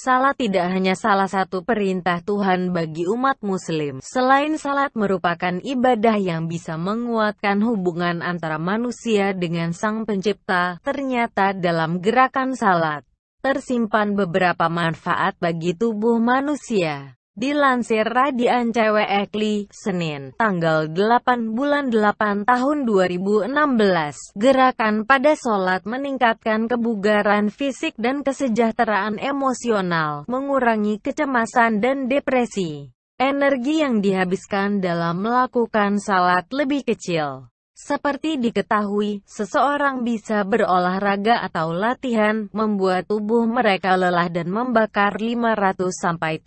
Salat tidak hanya salah satu perintah Tuhan bagi umat muslim, selain salat merupakan ibadah yang bisa menguatkan hubungan antara manusia dengan Sang Pencipta, ternyata dalam gerakan salat, tersimpan beberapa manfaat bagi tubuh manusia. Dilansir Radian Cewekli, Senin, tanggal 8 bulan 8 tahun 2016, gerakan pada sholat meningkatkan kebugaran fisik dan kesejahteraan emosional, mengurangi kecemasan dan depresi. Energi yang dihabiskan dalam melakukan salat lebih kecil. Seperti diketahui, seseorang bisa berolahraga atau latihan, membuat tubuh mereka lelah dan membakar 500-700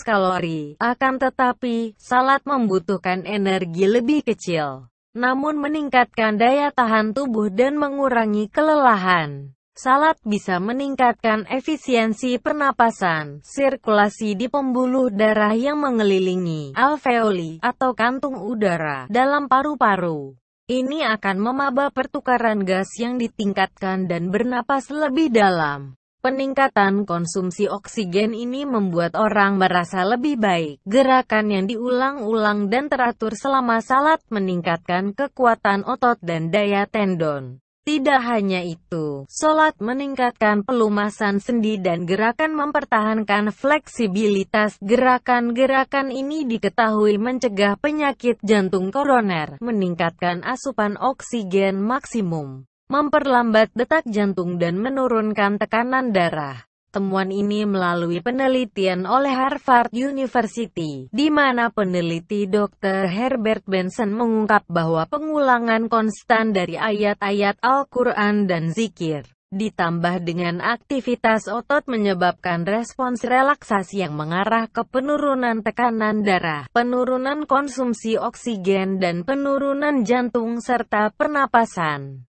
kalori. Akan tetapi, salat membutuhkan energi lebih kecil, namun meningkatkan daya tahan tubuh dan mengurangi kelelahan. Salat bisa meningkatkan efisiensi pernapasan, sirkulasi di pembuluh darah yang mengelilingi alveoli atau kantung udara dalam paru-paru. Ini akan memaba pertukaran gas yang ditingkatkan dan bernapas lebih dalam. Peningkatan konsumsi oksigen ini membuat orang merasa lebih baik. Gerakan yang diulang-ulang dan teratur selama salat meningkatkan kekuatan otot dan daya tendon. Tidak hanya itu, sholat meningkatkan pelumasan sendi dan gerakan mempertahankan fleksibilitas. Gerakan-gerakan ini diketahui mencegah penyakit jantung koroner, meningkatkan asupan oksigen maksimum, memperlambat detak jantung dan menurunkan tekanan darah. Temuan ini melalui penelitian oleh Harvard University, di mana peneliti Dr. Herbert Benson mengungkap bahwa pengulangan konstan dari ayat-ayat Al-Quran dan zikir, ditambah dengan aktivitas otot menyebabkan respons relaksasi yang mengarah ke penurunan tekanan darah, penurunan konsumsi oksigen dan penurunan jantung serta pernapasan.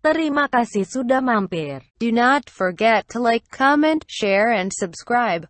Terima kasih sudah mampir. Do not forget to like, comment, share and subscribe.